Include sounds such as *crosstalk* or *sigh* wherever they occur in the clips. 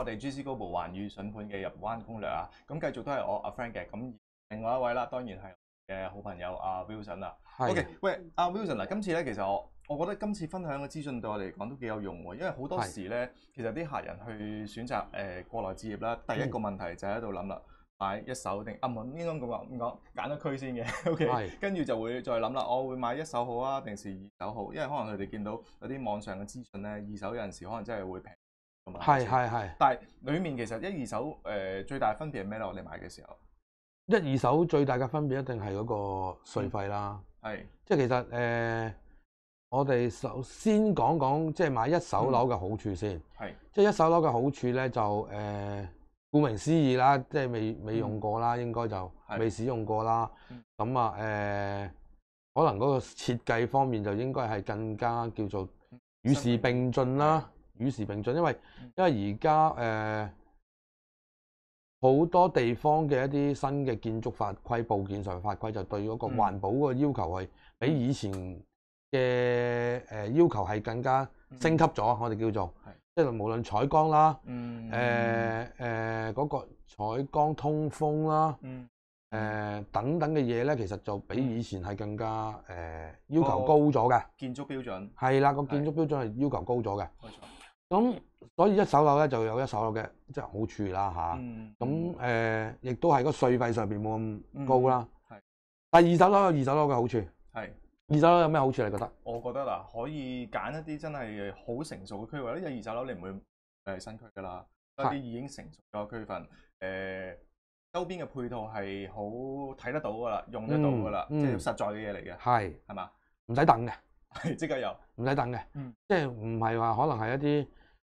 我哋 G C Global 環宇笋盤嘅入灣攻略啊，咁繼續都係我阿 Frank 嘅，咁另外一位啦，當然係嘅好朋友阿 Wilson 啦。O K，喂，阿 Wilson 啊，今次咧其實我我覺得今次分享嘅資訊對我嚟講都幾有用喎，因為好多時咧，其實啲客人去選擇誒國內置業啦，第一個問題就喺度諗啦，買一手定啊唔呢種講唔講，揀咗區先嘅，*laughs* O K，跟住就會再諗啦，我會買一手好啊，定是二手好？因為可能佢哋見到有啲網上嘅資訊咧，二手有陣時可能真係會平。系系系，但系里面其实一二手诶最大分别系咩咧？我哋买嘅时候，一二手最大嘅分别一定系嗰个税费啦，系即系其实诶我哋首先讲讲即系买一手楼嘅好处先，系即系一手楼嘅好处咧就诶顾名思义啦，即系未未用过啦，应该就未使用过啦，咁啊诶可能嗰个设计方面就应该系更加叫做与时并进啦。與時並進，因為因為而家誒好多地方嘅一啲新嘅建築法規、部件上法規，就對嗰個環保嘅個要求係比以前嘅誒要求係更加升級咗。我哋叫做即係無論採光啦，誒誒嗰個採光、通風啦，誒等等嘅嘢咧，其實就比以前係更加誒要求高咗嘅建築標準係啦。個建築標準係要求高咗嘅。咁所以一手樓咧就有一手樓嘅即係好處啦吓，咁誒亦都係個税費上邊冇咁高啦。係，但二手樓有二手樓嘅好處。係，二手樓有咩好處？你覺得？我覺得嗱，可以揀一啲真係好成熟嘅區域，因為二手樓你唔會係新區㗎啦，一啲已經成熟咗嘅區份。誒，周邊嘅配套係好睇得到㗎啦，用得到㗎啦，即係實在嘅嘢嚟嘅。係，係嘛？唔使等嘅，*laughs* 即刻有，唔使等嘅。嗯，即係唔係話可能係一啲？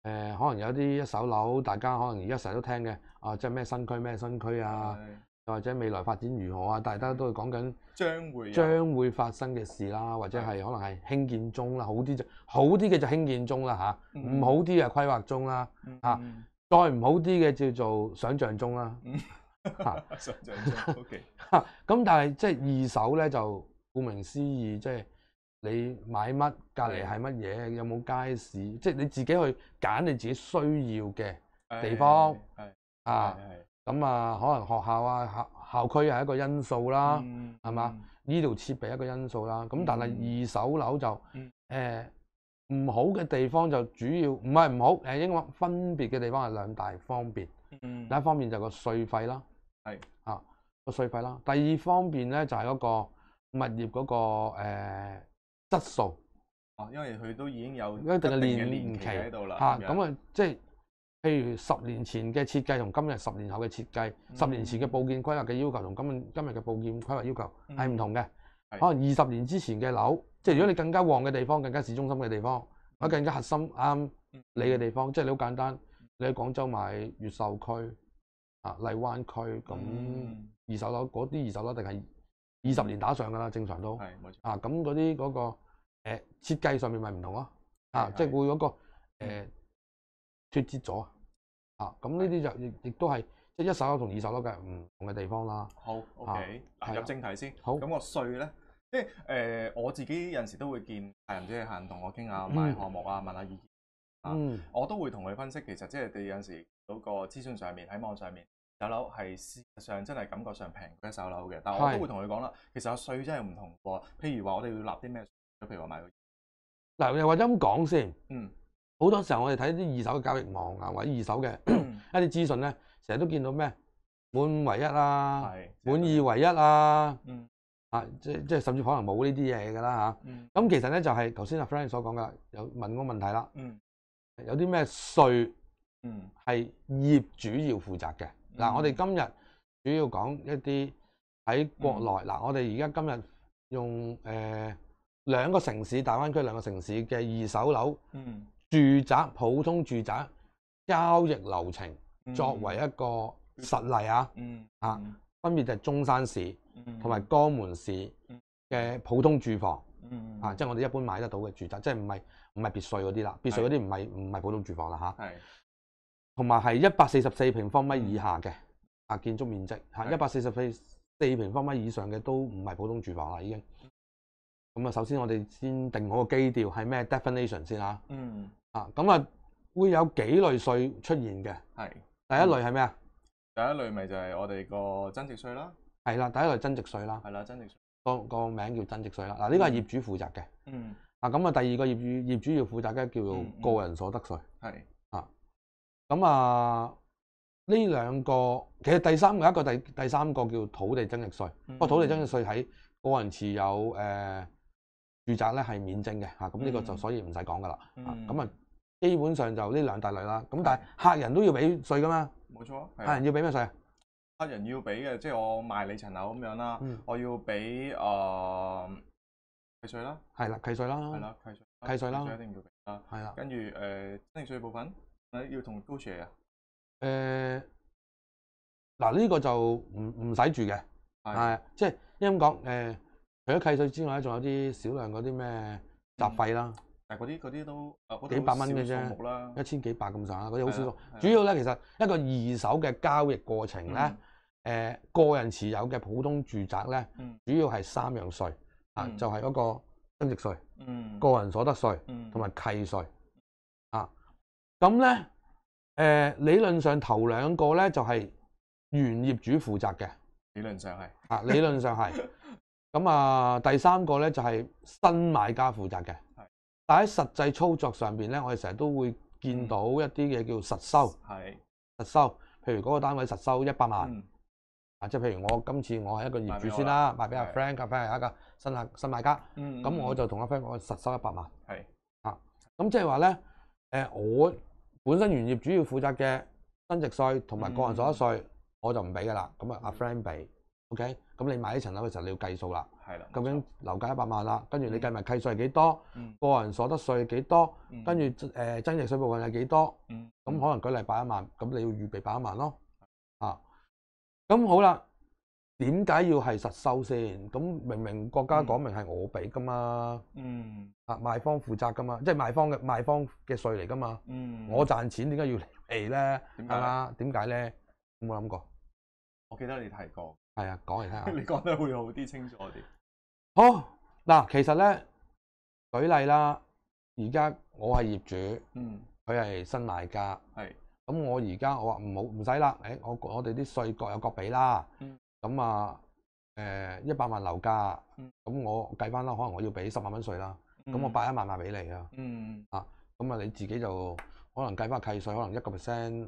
诶，可能有啲一手楼，大家可能而家成日都听嘅，啊，即系咩新区咩新区啊，又或者未来发展如何啊？大家都都会讲紧将会将会发生嘅事啦，或者系可能系兴建中啦，好啲就好啲嘅就兴建中啦，吓，唔好啲嘅规划中啦，吓，再唔好啲嘅叫做想象中啦，吓，*laughs* 想象中，OK，*laughs* 咁但系即系二手咧，就顾名思义，即系。你买乜？隔篱系乜嘢？有冇街市？即系你自己去拣你自己需要嘅地方。啊，咁啊，可能学校啊校校区系一个因素啦，系嘛？呢度设备一个因素啦。咁但系二手楼就诶唔好嘅地方就主要唔系唔好诶，应该分别嘅地方系两大方面。嗯，第一方面就个税费啦，系啊个税费啦。第二方面咧就系嗰个物业嗰个诶。質素啊，因為佢都已經有一定嘅年年期喺度啦嚇，咁啊即係譬如十年前嘅設計同今日十年後嘅設計，十年前嘅部建規劃嘅要求同今今日嘅部建規劃要求係唔同嘅。可能二十年之前嘅樓，即係如果你更加旺嘅地方、更加市中心嘅地方、更加核心啱你嘅地方，即係你好簡單，你喺廣州買越秀區啊、荔灣區咁二手樓嗰啲二手樓，定係二十年打上㗎啦，正常都係冇錯啊。咁嗰啲嗰個诶，设计上面咪唔同咯，啊，即系会有個个诶脱节咗啊。咁呢啲就亦亦都系即系一手楼同二手楼嘅唔同嘅地方啦。好，OK，嗱入正题先。好，咁个税咧，即系诶，我自己有阵时都会见客人即系行同我倾下卖项目啊，问下意见啊。我都会同佢分析，其实即系你有阵时嗰个资讯上面喺网上面，有樓楼系事实上真系感觉上平過一手楼嘅，但系我都会同佢讲啦，其实個税真系唔同嘅。譬如话我哋要立啲咩？譬如话买個嗱又或者咁讲先，嗯，好多时候我哋睇啲二手嘅交易网啊，或者二手嘅 *clears throat* 一啲资讯咧，成日都见到咩满唯一啊，系满二唯一啊，嗯，啊即即系甚至可能冇呢啲嘢噶啦吓，嗯，咁其实咧就系头先阿 Frank 所讲噶，有問屋问题啦，嗯，有啲咩税，嗯，系业主要负责嘅，嗱我哋今日主要讲一啲喺国内，嗱我哋而家今日用诶。两个城市大湾区两个城市嘅二手楼住宅普通住宅交易流程作为一个实例啊，啊分别就系中山市同埋江门市嘅普通住房啊，即系我哋一般买得到嘅住宅，即系唔系唔系别墅嗰啲啦，别墅嗰啲唔系唔系普通住房啦吓，系同埋系一百四十四平方米以下嘅啊建筑面积吓，一百四十四四平方米以上嘅都唔系普通住房啦已经。咁啊，首先我哋先定好个基调系咩 definition 先吓。嗯。啊，咁啊，会有几类税出现嘅。系。第一类系咩啊？第一类咪就系我哋个增值税啦。系啦，第一类增值税啦。系啦，增值税。个个名叫增值税啦。嗱，呢个系业主负责嘅。嗯。啊，咁啊，第二个业主业主要负责嘅叫做个人所得税。系。啊。咁啊，呢两个其实第三個一个第第三个叫土地增值税。个土地增值税喺个人持有诶。住宅咧系免征嘅，吓咁呢个就所以唔使讲噶啦，吓咁啊，基本上就呢两大类啦。咁但系客人都要俾税噶嘛，冇错，客人要俾咩税啊？客人要俾嘅，即系我卖你层楼咁样啦，我要俾诶契税啦，系啦契税啦，系啦契税契税啦，一定要俾啦，系啦，跟住诶增值税部分，诶要同 g u 啊，诶嗱呢个就唔唔使住嘅，系即系咁讲诶？除咗契税之外咧，仲有啲少量嗰啲咩杂费啦。但嗰啲嗰啲都幾百蚊嘅啫，一千幾百咁下，嗰啲好少數。主要咧，其實一個二手嘅交易過程咧，誒個人持有嘅普通住宅咧，主要係三樣税啊，就係一個增值税、個人所得税同埋契税啊。咁咧誒理論上頭兩個咧就係原業主負責嘅。理論上係啊，理論上係。*laughs* 咁啊，第三个咧就系新买家负责嘅。系，但喺实际操作上边咧，我哋成日都会见到一啲嘢叫实收。系，实收，譬如嗰个单位实收一百万。啊，即系譬如我今次我系一个业主先啦，卖俾阿 Frank，Frank 系一个新客新买家。咁我就同阿 Frank 讲实收一百万。系。啊，咁即系话咧，诶，我本身原业主要负责嘅增值税同埋个人所得税，我就唔俾噶啦。咁啊，阿 Frank 俾。O K，咁你买一层楼嘅时候，你要计数啦。系啦，究竟楼价一百万啦，跟住你计埋契税系几多？個个人所得税系几多？跟住诶，增值税部分系几多？咁可能举例百一万，咁你要预备百一万咯。啊，咁好啦，点解要系实收先？咁明明国家讲明系我俾噶嘛？嗯。啊，卖方负责噶嘛？即系卖方嘅卖方嘅税嚟噶嘛？嗯。我赚钱点解要嚟咧？点解啦？点解咧？有冇谂过？我记得你提过。系啊，讲嚟听下。*laughs* 你讲得会好啲清楚啲。好，嗱，其实咧，举例啦，而家我系业主，嗯，佢系新买家，系，咁我而家我话唔好唔使啦，诶，我我哋啲税各有各俾啦，嗯，咁啊，诶，一百万楼价，咁我计翻啦，可能我要俾十万蚊税啦，咁我八一万万俾你啊，嗯，啊，咁啊你自己就可能计翻契税，可能一个 percent。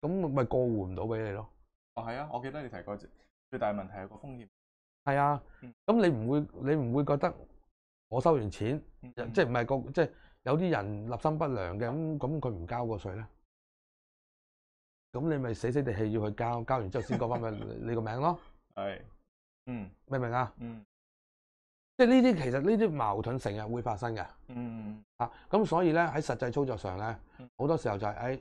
咁咪過户唔到俾你咯。哦，係啊，我記得你提過最大問題係個風險。係啊，咁你唔會你唔會覺得我收完錢，即係唔係個即係有啲人立心不良嘅咁咁佢唔交個税咧？咁你咪死死地氣要去交，交完之後先過翻俾 *laughs* 你個名咯。係，嗯，明唔明啊？嗯，即係呢啲其實呢啲矛盾成日會發生嘅。嗯，啊，咁所以咧喺實際操作上咧，好多時候就係誒。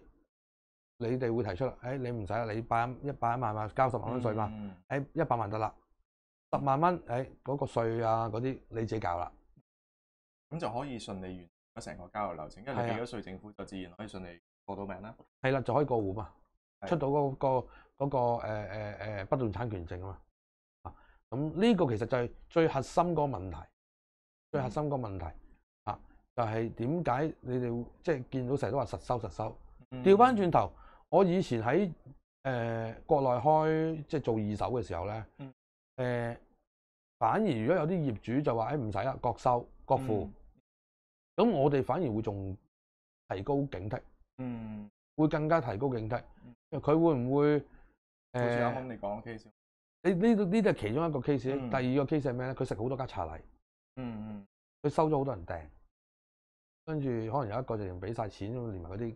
你哋會提出啦，誒，你唔使你百一一百萬嘛，交十萬蚊税嘛，誒，一百萬得啦，十萬蚊，誒，嗰個税啊，嗰啲你自己搞啦，咁就可以順利完咗成個交易流程，跟住俾咗税，政府就自然可以順利過到名啦。係啦，就可以過户嘛，出到嗰個嗰個誒誒誒不動產權證啊嘛，啊，咁呢個其實就係最核心個問題，最核心個問題啊，就係點解你哋即係見到成日都話實收實收，調翻轉頭。我以前喺誒國內開即係做二手嘅時候咧，誒反而如果有啲業主就話誒唔使啦，各收各付，咁我哋反而會仲提高警惕，會更加提高警惕，佢會唔會誒？好似阿峯你講 case，你呢度呢啲係其中一個 case，第二個 case 係咩咧？佢食好多家茶禮，嗯嗯，佢收咗好多人訂，跟住可能有一個就連俾晒錢，連埋嗰啲。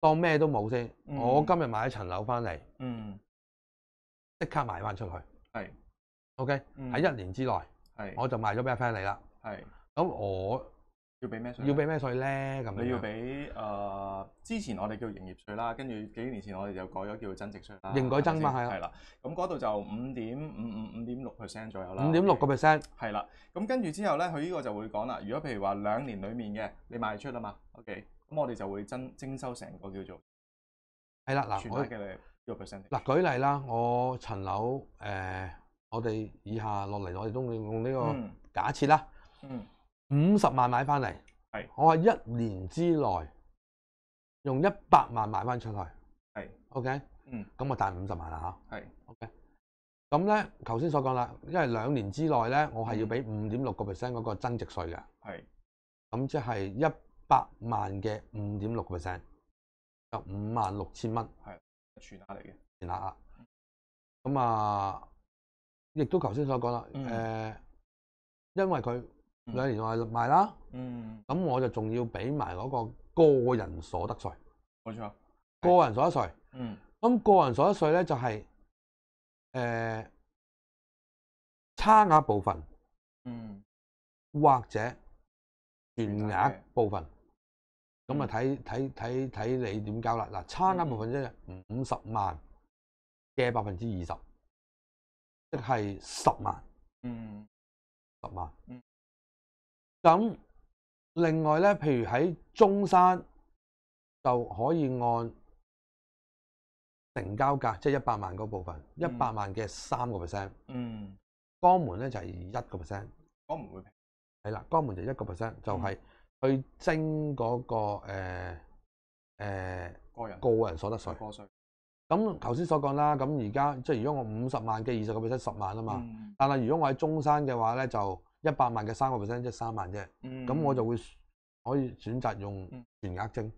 当咩都冇先，我今日买一层楼翻嚟，即刻卖翻出去，系，OK，喺一年之内，系，我就卖咗 f r i n d 嚟啦，系，咁我要俾咩税？要俾咩税咧？咁你要俾，诶，之前我哋叫营业税啦，跟住几年前我哋就改咗叫增值税啦，应改增嘛系系啦，咁嗰度就五点五五五点六 percent 左右啦，五点六个 percent，系啦，咁跟住之后咧，佢呢个就会讲啦，如果譬如话两年里面嘅你卖出啊嘛，OK。咁我哋就會增精收成個叫做係啦嗱，全嘅呢個 percent。嗱舉例啦，我層樓誒，我哋以下落嚟，我哋都用呢個假設啦。嗯，五十萬買翻嚟，係我係一年之內用一百萬買翻出去，係 OK。嗯，咁我賺五十萬啦嚇。係 OK。咁咧，頭先所講啦，因為兩年之內咧，我係要俾五點六個 percent 嗰個增值稅㗎。係。咁即係一。百萬嘅五點六 percent，有五萬六千蚊，係存下嚟嘅存下額。咁啊，亦都頭先所講啦，誒，因為佢兩年內賣啦，咁我就仲要俾埋嗰個個人所得税。冇錯，個人所得税。嗯，咁個人所得税咧就係誒差額部分，嗯，或者全額部分。咁啊，睇睇睇睇你點交啦？嗱，差嗰部分即係五十萬嘅百分之二十，即係十萬。嗯，十萬。嗯。咁另外咧，譬如喺中山就可以按成交價，即係一百萬嗰部分，一百萬嘅三個 percent。嗯。江門咧就係一個 percent。江門會平。係啦，江門就一個 percent，就係。去征嗰个诶诶个人个人所得税税。咁头先所讲啦，咁而家即系如果我五十万嘅二十个 percent 十万啊嘛，但系如果我喺中山嘅话咧就一百万嘅三个 percent 即系三万啫。咁我就会可以选择用全额征，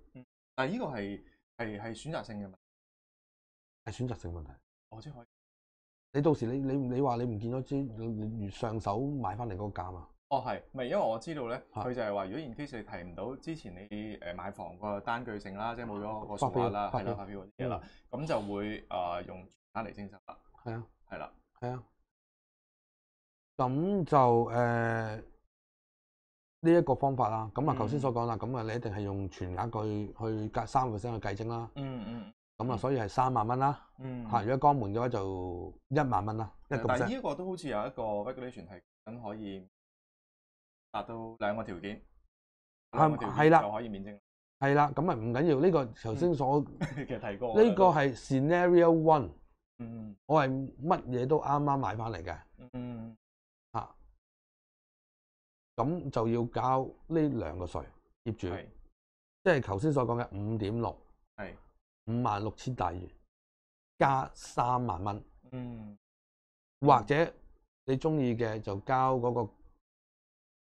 但系呢个系系系选择性嘅问题，系选择性问题。我即可以。你到时你你你话你唔见咗如上手买翻嚟嗰个价啊？哦，係咪？因為我知道咧，佢就係話，如果驗資你提唔到之前你誒買房個單據性啦，即係冇咗個數額啦，係啦，發票啲嘢啦，咁就會啊用額嚟徵收啦，係啊，係啦，係啊，咁就誒呢一個方法啦。咁啊，頭先所講啦，咁啊，你一定係用全額去去加三倍先去計徵啦，嗯嗯，咁啊，所以係三萬蚊啦，嗯，係如果江門嘅話就一萬蚊啦，一萬，但係呢一個都好似有一個 regulation 係咁可以。达到两个条件系系啦，可以免征系啦，咁咪唔紧要呢个。头先所 *laughs* 提过呢个系 scenario one，我系乜嘢都啱啱买翻嚟嘅，啊，咁就要交呢两个税业主，即系头先所讲嘅五点六，系五万六千大元加三万蚊，嗯，或者你中意嘅就交嗰个。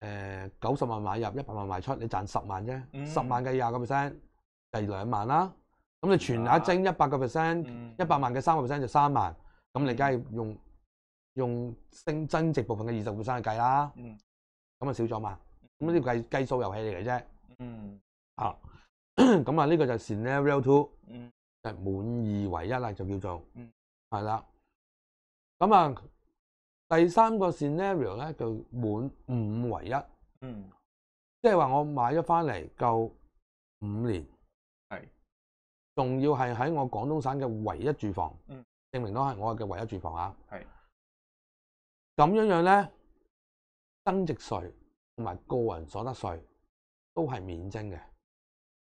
诶，九十万买入，一百万卖出，你赚十万啫，十万嘅廿个 percent，就两万啦。咁你全额徵一百个 percent，一百万嘅三个 percent 就三万。咁你梗系用用升增值部分嘅二十 percent 去计啦。咁啊少咗嘛？咁呢個计计数游戏嚟嘅啫。啊，咁啊呢个就系呢个 real to，就满意唯一啦，就叫做系啦。咁啊。第三個 scenario 咧，就滿五為一，嗯，即係話我買咗翻嚟夠五年，係，仲要係喺我廣東省嘅唯一住房，嗯，證明到係我嘅唯一住房啊，係，咁樣樣咧，增值稅同埋個人所得稅都係免徵嘅，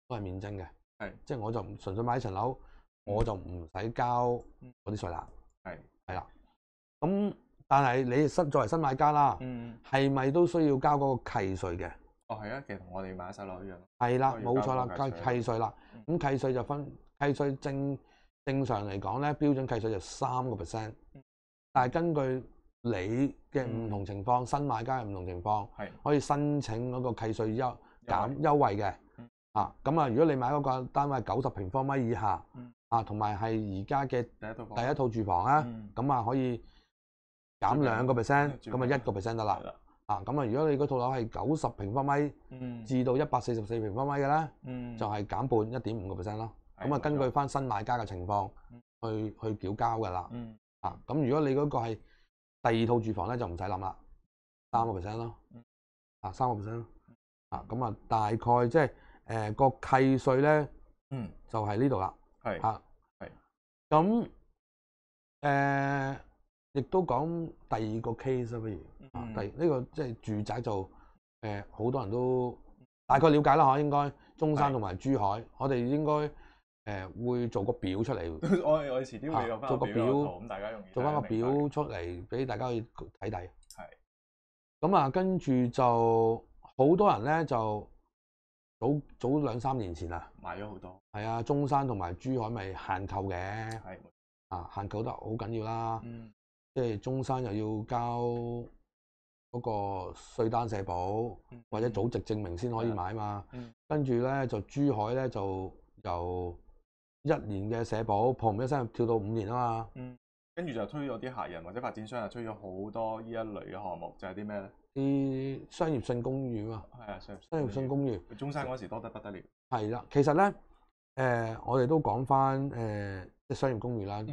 都係免徵嘅，係，即係我就純粹買層樓，我就唔使交嗰啲税啦，係，係啦，咁。但係你新作為新買家啦，係咪都需要交嗰個契税嘅？哦，係啊，其實同我哋買細樓一樣。係啦，冇錯啦，契契税啦。咁契税就分契税正正常嚟講咧，標準契税就三個 percent。但係根據你嘅唔同情況，新買家嘅唔同情況，可以申請嗰個契税優減優惠嘅。啊，咁啊，如果你買嗰個單位九十平方米以下，啊，同埋係而家嘅第一套住房啊，咁啊可以。減兩個 percent，咁啊一個 percent 得啦。啊，咁啊，如果你嗰套樓係九十平方米至到一百四十四平方米嘅咧，就係減半一點五個 percent 咯。咁啊，根據翻新買家嘅情況去去繳交嘅啦。啊，咁如果你嗰個係第二套住房咧，就唔使諗啦，三個 percent 咯。啊，三個 percent 咯。啊，咁啊，大概即係誒個契税咧，就係呢度啦。係。係。咁誒？亦都講第二個 case 不如啊，第呢個即係住宅就誒，好多人都大概了解啦。嗬，應該中山同埋珠海，我哋應該誒會做個表出嚟。*laughs* 我我遲啲會做翻個表，咁大家易做翻個表出嚟俾大家去睇睇。係咁啊，跟住就好多人咧，就早早兩三年前啊買咗好多係啊，中山同埋珠海咪限購嘅係啊，限購得好緊要啦。即系中山又要交嗰个税单社保或者早值证明先可以买嘛，跟住咧就珠海咧就由一年嘅社保，砰一聲跳到五年啊嘛，跟住就推咗啲客人或者发展商啊，推咗好多呢一类嘅项目，就系啲咩咧？啲商业性公寓啊，系啊，商业性公寓，中山嗰时多得不得了。系啦，其实咧，诶，我哋都讲翻诶，即商业公寓啦。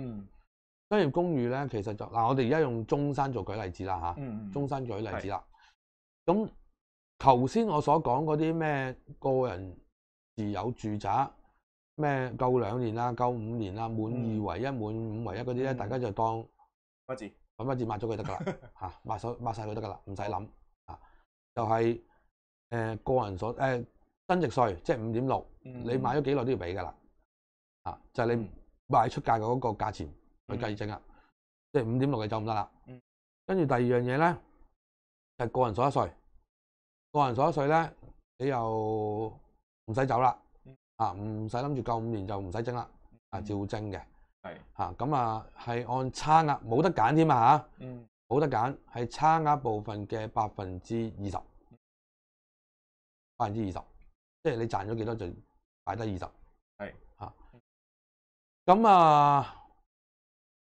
商業公寓咧，其實就嗱，我哋而家用中山做舉例子啦嚇。中山舉例子啦。咁頭先我所講嗰啲咩個人自有住宅咩夠兩年啦，夠五年啦，滿二為一，滿五為一嗰啲咧，大家就當乜字揾乜字抹咗佢得㗎啦嚇，*laughs* 抹手抹曬佢得㗎啦，唔使諗啊。就係誒個人所誒增值稅，即係五點六，你買咗幾耐都要俾㗎啦啊，就係你賣出價嘅嗰個價錢。去計正啊，即係五點六嘅就唔得啦。跟住第二樣嘢咧，係個人所得税。個人所得税咧，你又唔使走啦，啊唔使諗住夠五年就唔使徵啦，啊照徵嘅。係咁啊，係按差額冇得揀添啊嚇，冇得揀係差額部分嘅百分之二十，百分之二十，即係你賺咗幾多就擺低二十。係咁啊。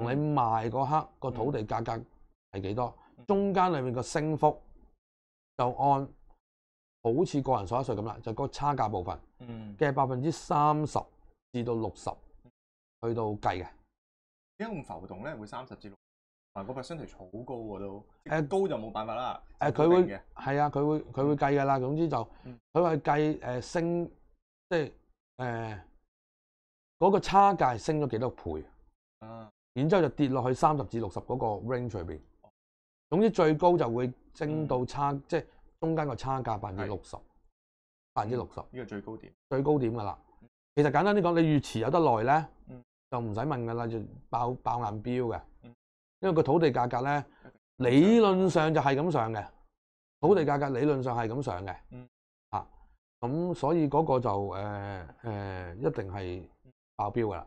同你賣嗰刻個土地價格係幾多？中間裏面個升幅就按好似個人所得税咁啦，就個差價部分嘅百分之三十至到六十去到計嘅。點解咁浮動咧？會三十至六嗱，個 percent 係好高喎都。誒高就冇辦法啦。誒佢會係啊，佢會佢會計噶啦。總之就佢係計誒升，即係誒嗰個差價升咗幾多倍啊？然之后就跌落去三十至六十嗰个 range 里边，总之最高就会升到差，即系中间个差价百分之六十，百分之六十呢个最高点，最高点噶啦。其实简单啲讲，你越持有得耐咧，就唔使问噶啦，就爆爆硬标嘅，因为个土地价格咧理论上就系咁上嘅，土地价格理论上系咁上嘅，啊咁所以嗰个就诶诶一定系爆标噶啦。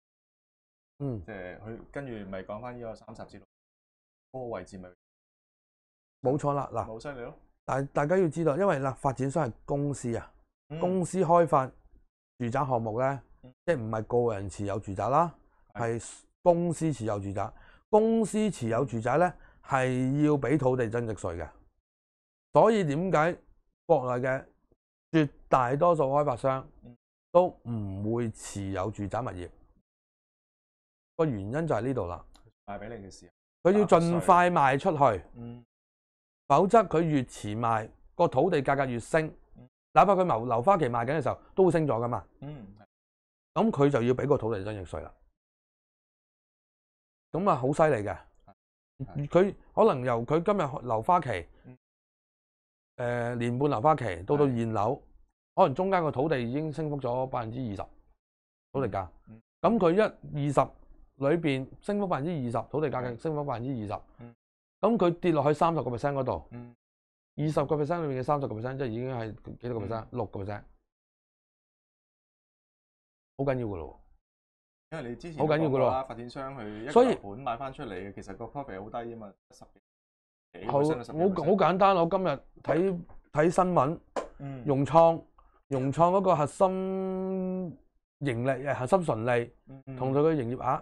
嗯，誒，佢跟住咪講翻呢個三十至六個位置，咪冇錯啦。嗱，好犀利咯！但大家要知道，因為嗱，發展商係公司啊，公司開發住宅項目咧，即係唔係個人持有住宅啦，係公司持有住宅。公司持有住宅咧，係要俾土地增值税嘅。所以點解國內嘅絕大多數開發商都唔會持有住宅物業？個原因就係呢度啦，賣俾你嘅事，佢要盡快賣出去，否則佢越遲賣，個土地價格越升。哪怕佢留留花期賣緊嘅時候都升咗噶嘛。咁佢就要俾個土地增值税啦。咁啊，好犀利嘅。佢可能由佢今日留花期，誒年半留花期到到現樓，可能中間個土地已經升幅咗百分之二十土地價。咁佢一二十。裏邊升幅百分之二十，土地價嘅升幅百分之二十。咁佢跌落去三十個 percent 嗰度，二十個 percent 裏面嘅三十個 percent 即係已經係幾多個 percent？六個 percent，好緊要嘅咯。因為你之前好緊要嘅咯。發展商去以盤買翻出嚟嘅，其實個 copy 好低啊嘛，十幾好。好好簡單，我今日睇睇新聞，融創融創嗰個核心盈利核心純利，同佢嘅營業額。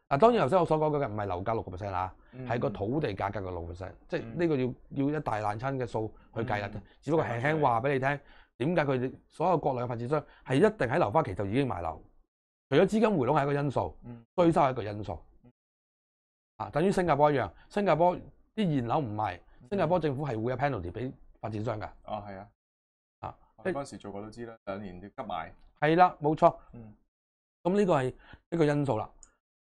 啊，當然頭先我所講嘅唔係樓價六個 percent 啦，係個土地價格嘅六 percent，即係呢個要要一大爛親嘅數去計啦。只不過輕輕話俾你聽，點解佢所有國內嘅發展商係一定喺流花期就已經買樓？除咗資金回籠係一個因素，追收係一個因素啊，等於新加坡一樣。新加坡啲現樓唔賣，新加坡政府係會有 penalty 俾發展商㗎。哦，係啊，啊，即係嗰時做過都知啦，兩年要急賣。係啦，冇錯。咁呢個係一個因素啦。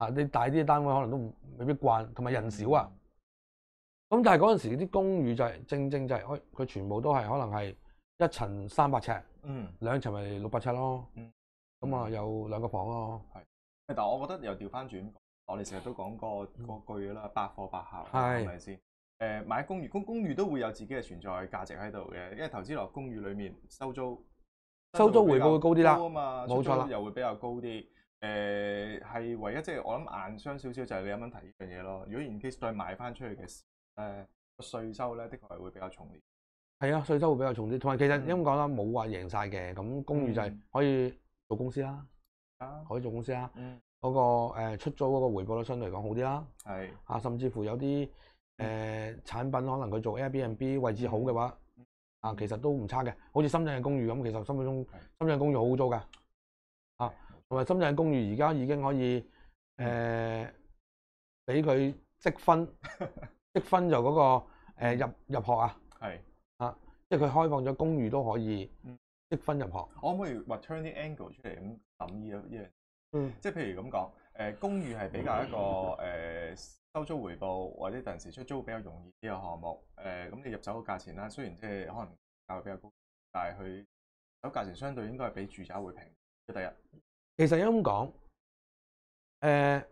啊！你大啲單位可能都未必慣，同埋人少啊。咁但系嗰陣時啲公寓就係正正就係，佢佢全部都係可能係一層三百尺，嗯，兩層咪六百尺咯。咁啊有兩個房咯。係，但係我覺得又調翻轉，我哋成日都講過嗰句啦，百貨百效，係咪先？誒，買公寓，公公寓都會有自己嘅存在價值喺度嘅，因為投資落公寓裡面收租，收租回報會高啲啦，冇錯啦，又會比較高啲。诶，系唯一即系我谂硬伤少少就系你有冇提呢样嘢咯？如果现 case 再卖翻出去嘅，诶，税收咧的确系会比较重啲。系啊，税收会比较重啲。同埋其实咁讲啦，冇话赢晒嘅咁公寓就系可以做公司啦，可以做公司啦。嗯。嗰个诶出租嗰个回报率相对嚟讲好啲啦。系。啊，甚至乎有啲诶产品可能佢做 Airbnb 位置好嘅话，啊，其实都唔差嘅。好似深圳嘅公寓咁，其实深中深圳公寓好好租噶。啊。同埋深圳公寓而家已經可以誒俾佢積分，*laughs* 積分就嗰個入入學啊，係啊，即係佢開放咗公寓都可以積分入學。可唔可以話 turn 啲 angle 出嚟咁諗呢一樣？嗯，即係譬如咁講誒，公寓係比較一個誒收租回報或者第時出租比較容易啲嘅項目誒。咁你入手嘅價錢啦，雖然即係可能價位比較高，但係佢手價錢相對應該係比住宅會平第一。其實咁講，誒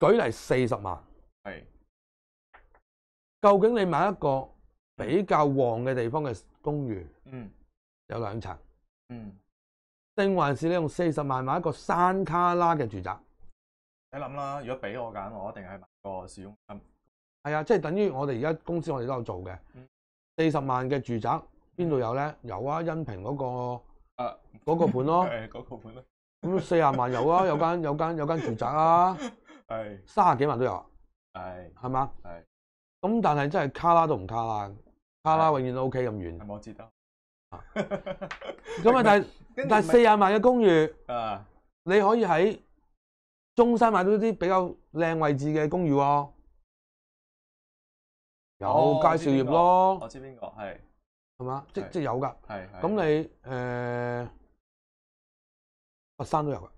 舉例四十萬，系，究竟你買一個比較旺嘅地方嘅公寓，嗯，有兩層，嗯，定還是你用四十萬買一個山卡拉嘅住宅？你諗啦，如果俾我揀，我一定係買個市中間。係啊，即係等於我哋而家公司我哋都有做嘅，四十萬嘅住宅邊度有咧？有啊，恩平嗰個。啊，嗰个盘咯，*laughs* 嗰个盘咯，咁四廿万有啊，*laughs* 有间有间有间住宅啊，系 *laughs* 三廿几万都有，系系嘛，系咁但系真系卡拉都唔卡啦，卡拉永远都 OK 咁远，冇知道，咁啊但系但系四廿万嘅公寓，啊，你可以喺中山买到啲比较靓位置嘅公寓喎，有介绍业咯，我知边个系。嘛，即即有噶，咁你誒佛山都有噶。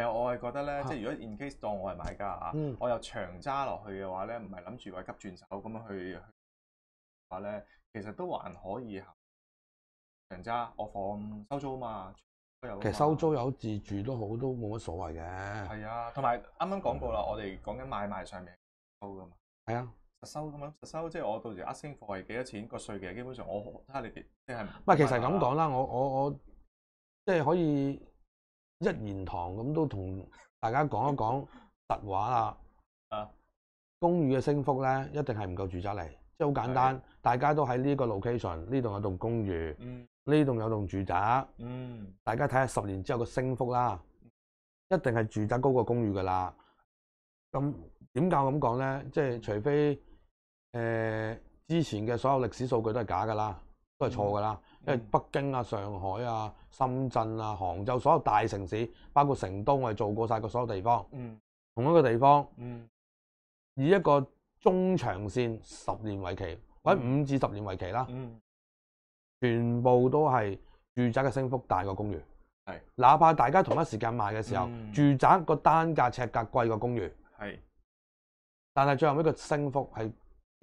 誒，我係覺得咧，即如果 in case 當我係買家啊，我又長揸落去嘅話咧，唔係諗住話急轉手咁樣去，話咧其實都還可以行。長揸，我放收租啊嘛，都有。其实收租有自住都好，都冇乜所谓嘅。系啊，同埋啱啱讲过啦，我哋讲紧买卖上面收噶嘛。系啊。收咁樣收，即係我到時一升貨係幾多錢個税嘅？基本上我睇下你哋即係唔係其實咁講啦，我我我即係可以一言堂咁都同大家講一講實話啦。*laughs* 啊，公寓嘅升幅咧一定係唔夠住宅嚟，即係好簡單。大家都喺呢個 location 呢度有棟公寓，呢棟有棟住宅。嗯，大家睇下十年之後嘅升幅啦，一定係住宅高過公寓噶啦。咁點我咁講咧？即係除非。誒之前嘅所有歷史數據都係假㗎啦，都係錯㗎啦。因為北京啊、上海啊、深圳啊、杭州所有大城市，包括成都，我哋做過晒個所有地方。嗯。同一個地方。嗯。以一個中長線十年為期，或者五至十年為期啦。嗯。全部都係住宅嘅升幅大過公寓。係。哪怕大家同一時間賣嘅時候，住宅個單價尺價貴過公寓。係。但係最後一個升幅係。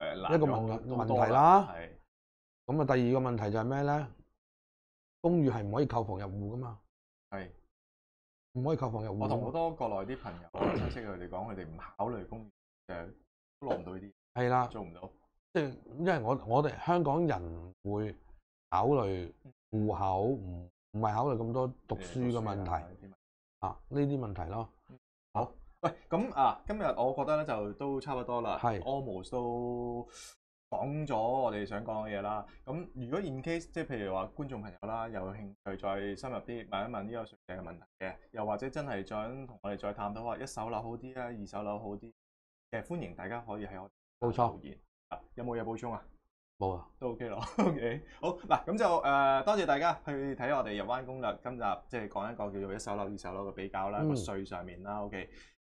一个问问题啦，咁啊，第二个问题就系咩咧？公寓系唔可以购房入户噶嘛？系唔可以购房入户？我同好多国内啲朋友親亲戚佢哋讲，佢哋唔考虑公寓，就系唔到呢啲，系啦，做唔到。即系因为我我哋香港人会考虑户口，唔唔系考虑咁多读书嘅问题啊呢啲问题咯。好。喂，咁啊，今日我覺得咧就都差不多啦，almost 都講咗我哋想講嘅嘢啦。咁如果 in case 即係譬如話觀眾朋友啦有興趣再深入啲問一問呢個上嘅問題嘅，又或者真係想同我哋再探討話一手樓好啲啊，二手樓好啲，誒歡迎大家可以喺我哋留言。啊，有冇嘢補充啊？冇啊，都 OK 咯。*laughs* OK，好嗱，咁就誒多謝大家去睇我哋入灣攻略今集，即係講一個叫做一手樓、二手樓嘅比較啦，個税上面啦。OK。